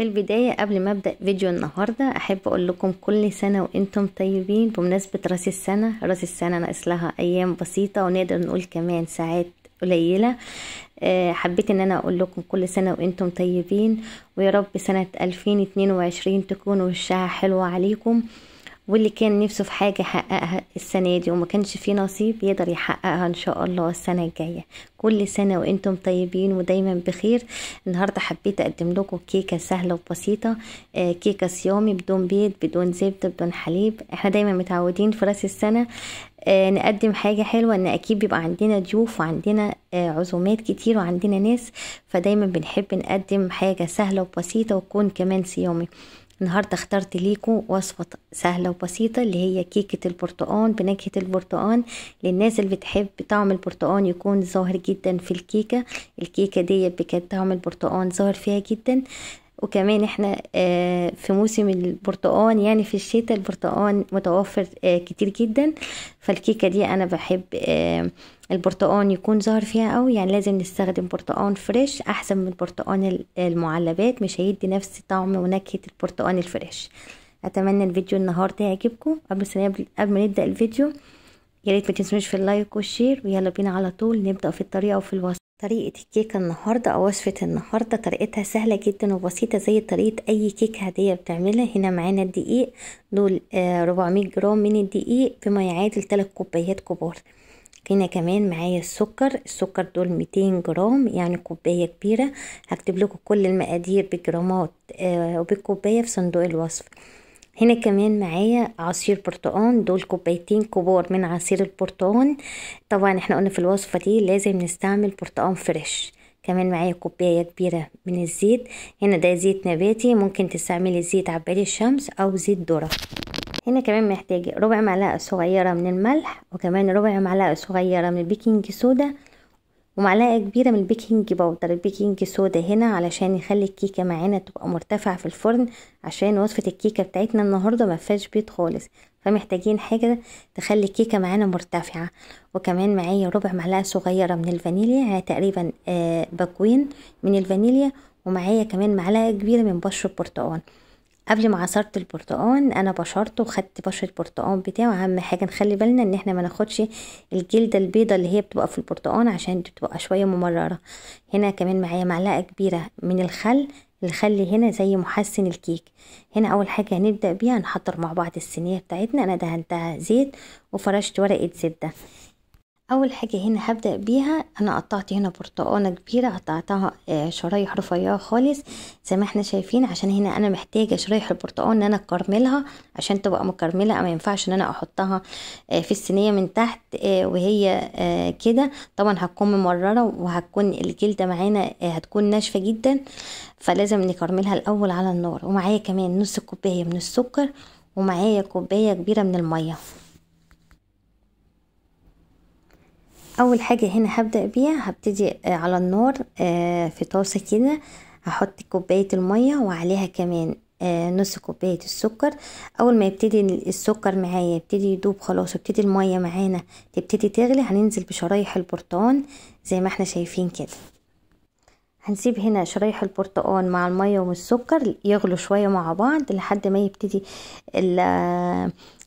في البداية قبل ما أبدأ فيديو النهاردة أحب أقول لكم كل سنة وأنتم طيبين بمناسبة راس السنة راس السنة ناقص لها أيام بسيطة ونقدر نقول كمان ساعات قليلة آه، حبيت ان انا اقول لكم كل سنة وانتم طيبين ويا رب سنة 2022 تكون وشها حلوة عليكم واللي كان نفسه في حاجة حققها السنة دي وما كانش فيه نصيب يقدر يحققها إن شاء الله السنة الجاية كل سنة وإنتم طيبين ودايما بخير النهاردة حبيت أقدم لكم كيكة سهلة وبسيطة آه، كيكة صيامي بدون بيض بدون زبدة بدون حليب إحنا دايما متعودين في راس السنة آه، نقدم حاجة حلوة ان اكيد بيبقى عندنا ضيوف وعندنا آه، عزومات كتير وعندنا ناس فدايما بنحب نقدم حاجة سهلة وبسيطة وتكون كمان صيامي النهاردة اخترت ليكم وصفة سهلة وبسيطة اللي هي كيكة البرتقال بنكهة البرتقال للناس اللي بتحب طعم البرتقال يكون ظاهر جدا في الكيكة الكيكة دي بجد طعم البرتقال ظاهر فيها جدا وكمان احنا آه، في موسم البرتقان يعني في الشتاء البرتقان متوفر آه، كتير جدا فالكيكه دي انا بحب آه، البرتقان يكون ظاهر فيها قوي يعني لازم نستخدم برتقان فريش احسن من برتقان المعلبات مش هيدي نفس طعم ونكهه البرتقان الفريش اتمنى الفيديو النهارده يعجبكم قبل قبل ما نبدا الفيديو يا ريت ما تنسوش في اللايك والشير ويلا بينا على طول نبدا في الطريقه وفي الوصف طريقة الكيكة النهاردة أو وصفة النهاردة طريقتها سهلة جدا وبسيطة زي طريقة أي كيكة عادية بتعملها هنا معانا الدقيق دول 400 آه، جرام من الدقيق بما يعادل 3 كوبايات كبار هنا كمان معايا السكر السكر دول ميتين جرام يعني كوباية كبيرة هكتب لكم كل المقادير بالجرامات آه، وبالكوباية في صندوق الوصف هنا كمان معايا عصير برتقان دول كوبايتين كبار من عصير البرتقان طبعا احنا قلنا في الوصفة دي لازم نستعمل برتقان فريش كمان معايا كوباية كبيرة من الزيت هنا ده زيت نباتي ممكن تستعملي زيت عباد الشمس او زيت ذرة هنا كمان محتاجة ربع معلقة صغيرة من الملح وكمان ربع معلقة صغيرة من البيكنج سودا ومعلقه كبيره من البيكنج باودر البيكنج سودا هنا علشان يخلي الكيكه معانا تبقى مرتفعه في الفرن عشان وصفه الكيكه بتاعتنا النهارده ما فيهاش بيض خالص فمحتاجين حاجه تخلي الكيكه معانا مرتفعه وكمان معايا ربع معلقه صغيره من الفانيليا يعني تقريبا آه، باكوين من الفانيليا ومعايا كمان معلقه كبيره من بشر البرتقال قبل ما عصرت البرتقان انا بشرته وخدت بشره برتقان بتاعه اهم حاجه نخلي بالنا ان احنا ما ناخدش الجلده البيضه اللي هي بتبقى في البرتقان عشان بتبقى شويه ممرره هنا كمان معايا معلقه كبيره من الخل الخل هنا زي محسن الكيك هنا اول حاجه هنبدا بيها نحضر مع بعض الصينيه بتاعتنا انا دهنتها زيت وفرشت ورقه زبده اول حاجه هنا هبدا بيها انا قطعت هنا برتقانه كبيره قطعتها آه، شرايح رفيعه خالص زي ما احنا شايفين عشان هنا انا محتاجه شرايح البرتقان ان انا اكرملها عشان تبقى مكرمله ما ينفعش ان انا احطها آه، في الصينيه من تحت آه، وهي كده طبعا هتكون ممرره وهتكون الجلده معانا هتكون ناشفه جدا فلازم نكرملها الاول على النار ومعايا كمان نص كوبايه من السكر ومعايا كوبايه كبيره من الميه اول حاجه هنا هبدا بيها هبتدي آه، على النار آه، في طاسه كده هحط كوبايه الميه وعليها كمان آه، نص كوبايه السكر اول ما يبتدي السكر معايا يبتدي يدوب خلاص يبتدي الميه معانا تبتدي تغلي هننزل بشرايح البرتقال زي ما احنا شايفين كده هنسيب هنا شرايح البرتقال مع المية والسكر يغلوا شوية مع بعض لحد ما يبتدي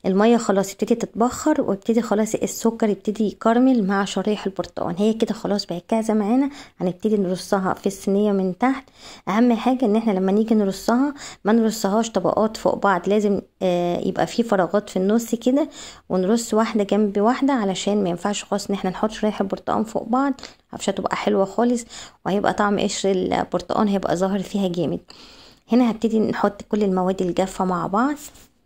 المية خلاص يبتدي تتبخر ويبتدي خلاص السكر يبتدي يكرمل مع شرايح البرتقال هي كده خلاص بقت كذا معانا هنبتدي نرصها في الصينية من تحت اهم حاجة ان احنا لما نيجي نرصها ما نرصهاش طبقات فوق بعض لازم آه، يبقى في فراغات في النص كده ونرص واحدة جنب واحدة علشان ما ينفعش خلاص ان احنا نحط شرايح البرتقال فوق بعض مش هتبقى حلوة خالص وهيبقى طعم قشر البرتقان هيبقى ظاهر فيها جامد هنا هبتدي نحط كل المواد الجافة مع بعض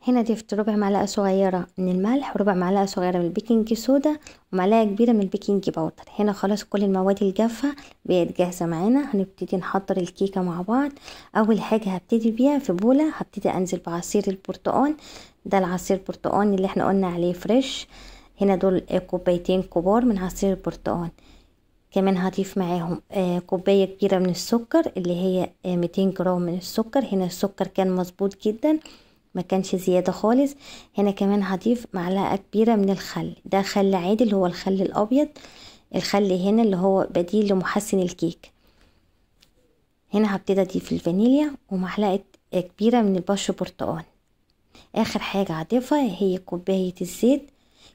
هنا ضفت ربع معلقة صغيرة من الملح وربع معلقة صغيرة من البيكنج سودا ومعلقة كبيرة من البيكنج باودر هنا خلاص كل المواد الجافة بقت جاهزة معانا هنبتدي نحضر الكيكة مع بعض أول حاجة هبتدي بيها في بولة هبتدي أنزل بعصير البرتقال ده العصير البرتقال اللي احنا قلنا عليه فريش هنا دول كوبايتين كبار من عصير البرتقال كمان هضيف معاهم آه، كوباية كبيرة من السكر اللي هي 200 آه، جرام من السكر هنا السكر كان مظبوط جدا ما كانش زيادة خالص هنا كمان هضيف معلقة كبيرة من الخل ده خل عادي اللي هو الخل الأبيض الخل هنا اللي هو بديل لمحسن الكيك هنا هبتدي اضيف الفانيليا ومعلقة آه، كبيرة من البشر برتقال اخر حاجة هضيفها هي كوباية الزيت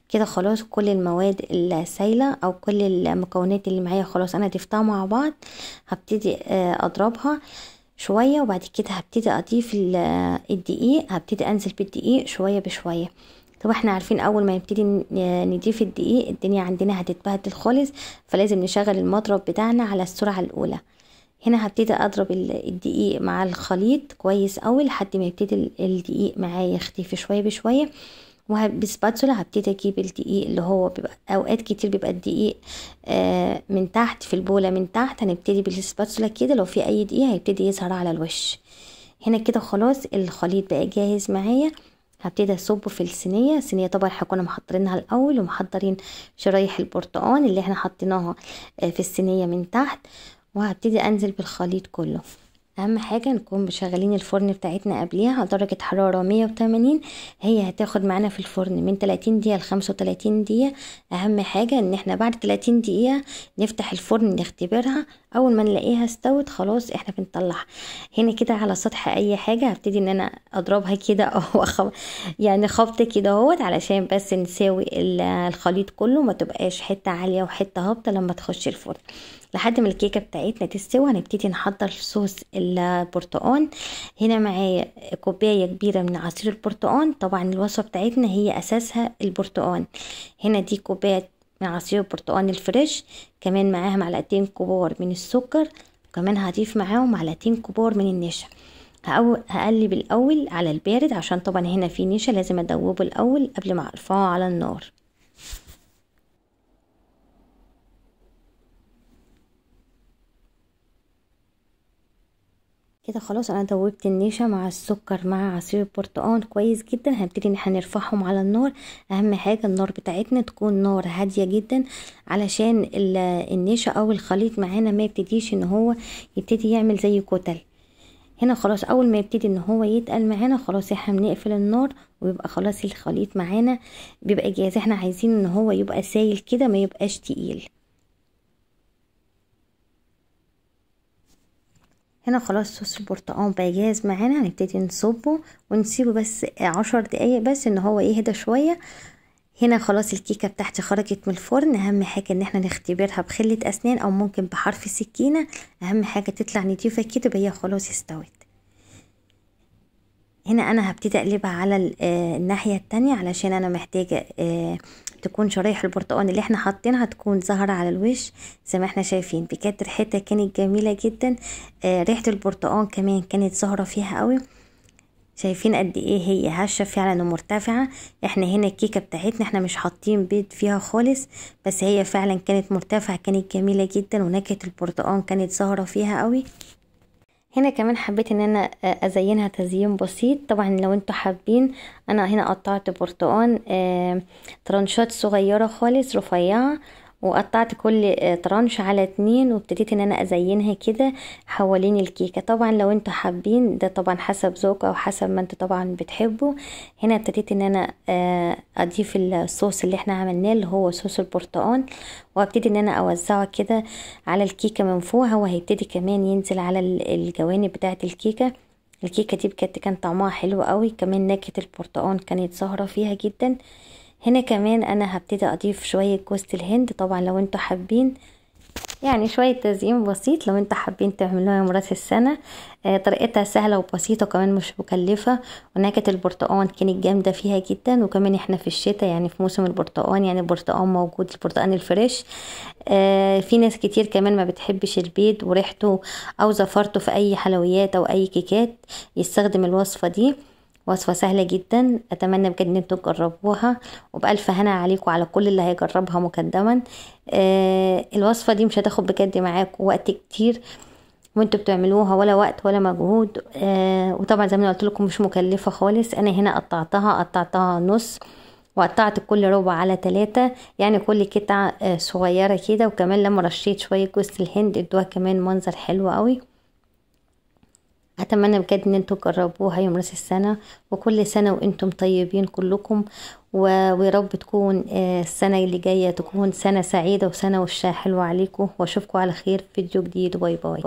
كده خلاص كل المواد السايلة او كل المكونات اللي معايا خلاص انا ضفتها مع بعض هبتدي آه، اضربها شوية وبعد كده هبتدي اضيف آه، الدقيق هبتدي انزل بالدقيق شوية بشوية طب احنا عارفين اول ما نبتدي آه، نضيف الدقيق الدنيا عندنا هتتبهدل خالص فلازم نشغل المضرب بتاعنا على السرعة الاولى هنا هبتدي اضرب الدقيق مع الخليط كويس اوي لحد ما يبتدي الدقيق معايا يختفي شويه بشويه وبسباتولا هبتدي اجيب الدقيق اللي هو بيبقى اوقات كتير بيبقى الدقيق آه، من تحت في البوله من تحت هنبتدي بالسباتولا كده لو في اي دقيق هيبتدي يظهر على الوش هنا كده خلاص الخليط بقى جاهز معايا هبتدي اصبه في الصينيه الصينيه طبعا احنا كنا محضرينها الاول ومحضرين شرايح البرتقال اللي احنا حطيناها آه، في الصينيه من تحت وهبتدي انزل بالخليط كله اهم حاجه نكون مشغلين الفرن بتاعتنا قبليها على درجه حراره 180 هي هتاخد معانا في الفرن من 30 دقيقه ل 35 دقيقه اهم حاجه ان احنا بعد 30 دقيقه نفتح الفرن نختبرها اول ما نلاقيها استوت خلاص احنا بنطلعها هنا كده على سطح اي حاجه هبتدي ان انا اضربها كده او يعني خبط كده اهوت علشان بس نساوي الخليط كله ما تبقاش حته عاليه وحته هابطه لما تخش الفرن لحد ما الكيكه بتاعتنا تستوي هنبتدي نحضر صوص البرتقال هنا معايا كوبايه كبيره من عصير البرتقال طبعا الوصفه بتاعتنا هي اساسها البرتقال هنا دي كوبايه من عصير البرتقال الفريش كمان معاها معلقتين كبار من السكر وكمان هضيف معاهم معلقتين كبار من النشا هقلب الاول على البارد عشان طبعا هنا في نشا لازم ادوبه الاول قبل ما ارفعه على النار كده خلاص انا دوبت النشا مع السكر مع عصير البرتقال كويس جدا هنبتدي ان احنا نرفعهم على النار اهم حاجه النار بتاعتنا تكون نار هاديه جدا علشان النشا او الخليط معانا ما يبتديش ان هو يبتدي يعمل زي كتل هنا خلاص اول ما يبتدي ان هو يتقل معانا خلاص احنا بنقفل النار ويبقى خلاص الخليط معانا بيبقى جاهز احنا عايزين ان هو يبقى سايل كده ما يبقاش تقيل هنا خلاص صوص البرتقال بقى جاهز معانا هنبتدي نصبه ونسيبه بس عشر دقايق بس ان هو يهدى شويه هنا خلاص الكيكه بتاعتي خرجت من الفرن اهم حاجه ان احنا نختبرها بخله اسنان او ممكن بحرف سكينه اهم حاجه تطلع نضيفه كده بقى خلاص استوت هنا انا هبتدي اقلبها على آه، الناحية التانية علشان انا محتاجة آه، تكون شرايح البرتقال اللي احنا حاطينها تكون ظاهرة على الوش زي ما احنا شايفين بجد ريحتها كانت جميلة جدا آه، ريحة البرتقال كمان كانت ظاهرة فيها قوي شايفين قد ايه هي هشة فعلا ومرتفعة احنا هنا الكيكة بتاعتنا احنا مش حاطين بيض فيها خالص بس هي فعلا كانت مرتفعة كانت جميلة جدا ونكهة البرتقال كانت ظاهرة فيها قوي هنا كمان حبيت ان انا ازينها تزيين بسيط طبعا لو انتوا حابين انا هنا قطعت برتقان ترانشات صغيره خالص رفيعه وقطعت كل آه، ترانش على اتنين وابتديت ان انا ازينها كده حوالين الكيكه طبعا لو انتوا حابين ده طبعا حسب ذوق او حسب ما انتوا طبعا بتحبوا هنا ابتديت ان انا آه، اضيف الصوص اللي احنا عملناه اللي هو صوص البرتقال وابتدي ان انا اوزعه كده على الكيكه من فوق هو هيبتدي كمان ينزل على الجوانب بتاعه الكيكه الكيكه دي بجد كان طعمها حلو قوي كمان نكهه البرتقال كانت ظاهره فيها جدا هنا كمان انا هبتدي اضيف شوية جوزة الهند طبعا لو انتوا حابين يعني شوية تزيين بسيط لو انتوا حابين تعملوها مرات السنة آه طريقتها سهلة وبسيطة وكمان مش مكلفة ونكهة البرتقان كانت جامدة فيها جدا وكمان احنا في الشتاء يعني في موسم البرتقان يعني البرتقان موجود البرتقان الفريش آه في ناس كتير كمان ما بتحبش البيض وريحته او زفرته في اي حلويات او اي كيكات يستخدم الوصفة دي وصفة سهلة جدا أتمنى بجد إن أنتم تجربوها وبألف هنا عليكم على كل اللي هيجربها مقدما آه الوصفة دي مش هتاخد بجد معاكم وقت كتير وانتوا بتعملوها ولا وقت ولا مجهود آه وطبعا زي ما قلت لكم مش مكلفة خالص أنا هنا قطعتها قطعتها نص وقطعت كل ربع على ثلاثة يعني كل قطعة آه، صغيرة كده وكمان لما رشيت شوية جوز الهند ادوها كمان منظر حلو قوي اتمنى بجد ان انتم تجربوها يوم راس السنه وكل سنه وانتم طيبين كلكم ويا رب تكون آه، السنه اللي جايه تكون سنه سعيده وسنه وشها حلوه عليكم واشوفكم على خير في فيديو جديد باي باي